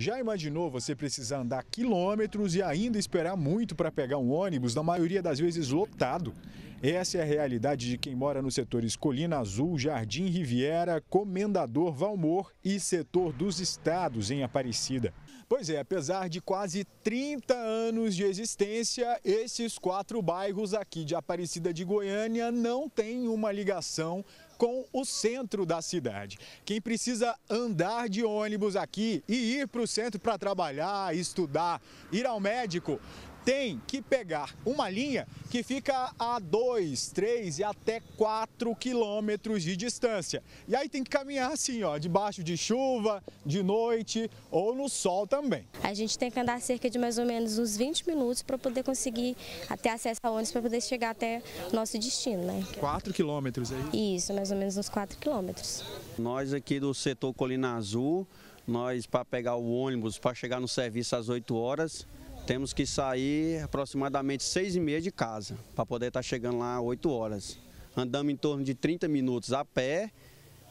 Já imaginou você precisar andar quilômetros e ainda esperar muito para pegar um ônibus, na maioria das vezes lotado? Essa é a realidade de quem mora nos setores Colina Azul, Jardim Riviera, Comendador Valmor e setor dos estados em Aparecida. Pois é, apesar de quase 30 anos de existência, esses quatro bairros aqui de Aparecida de Goiânia não têm uma ligação com o centro da cidade. Quem precisa andar de ônibus aqui e ir para o centro para trabalhar, estudar, ir ao médico, tem que pegar uma linha que fica a 2, 3 e até 4 quilômetros de distância. E aí tem que caminhar assim, ó, debaixo de chuva, de noite ou no sol também. A gente tem que andar cerca de mais ou menos uns 20 minutos para poder conseguir até acesso ao ônibus para poder chegar até o nosso destino, né? 4 quilômetros aí? É isso, mais ou menos uns 4 quilômetros. Nós aqui do setor Colina Azul, nós para pegar o ônibus para chegar no serviço às 8 horas, temos que sair aproximadamente seis e meia de casa, para poder estar tá chegando lá 8 horas. Andamos em torno de 30 minutos a pé,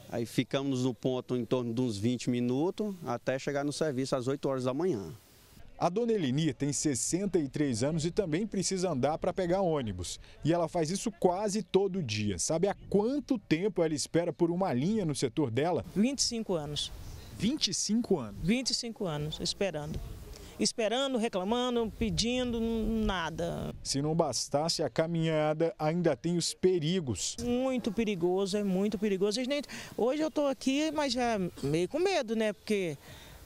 aí ficamos no ponto em torno de uns 20 minutos, até chegar no serviço às 8 horas da manhã. A dona Eleni tem 63 anos e também precisa andar para pegar ônibus. E ela faz isso quase todo dia. Sabe há quanto tempo ela espera por uma linha no setor dela? 25 anos. 25 anos? 25 anos, esperando esperando, reclamando, pedindo, nada. Se não bastasse a caminhada, ainda tem os perigos. Muito perigoso, é muito perigoso. Hoje eu estou aqui, mas já é meio com medo, né? Porque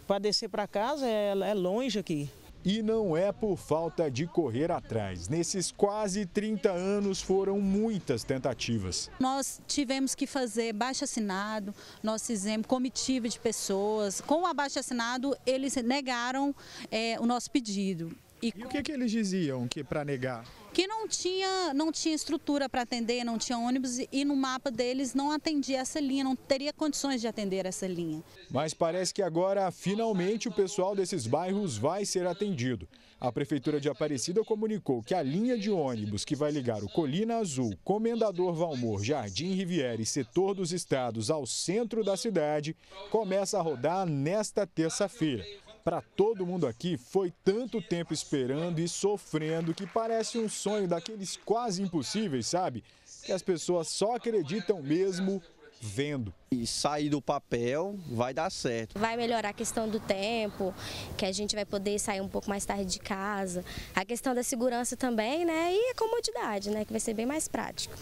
para descer para casa é, é longe aqui. E não é por falta de correr atrás. Nesses quase 30 anos foram muitas tentativas. Nós tivemos que fazer baixo assinado, nós fizemos comitiva de pessoas. Com o abaixo assinado, eles negaram é, o nosso pedido. E, e o que, que eles diziam que para negar? Que não tinha, não tinha estrutura para atender, não tinha ônibus e no mapa deles não atendia essa linha, não teria condições de atender essa linha. Mas parece que agora, finalmente, o pessoal desses bairros vai ser atendido. A Prefeitura de Aparecida comunicou que a linha de ônibus que vai ligar o Colina Azul, Comendador Valmor, Jardim Riviera e Setor dos Estados ao centro da cidade começa a rodar nesta terça-feira. Para todo mundo aqui, foi tanto tempo esperando e sofrendo que parece um sonho daqueles quase impossíveis, sabe? Que as pessoas só acreditam mesmo vendo. E sair do papel vai dar certo. Vai melhorar a questão do tempo, que a gente vai poder sair um pouco mais tarde de casa. A questão da segurança também, né? E a comodidade, né? Que vai ser bem mais prático.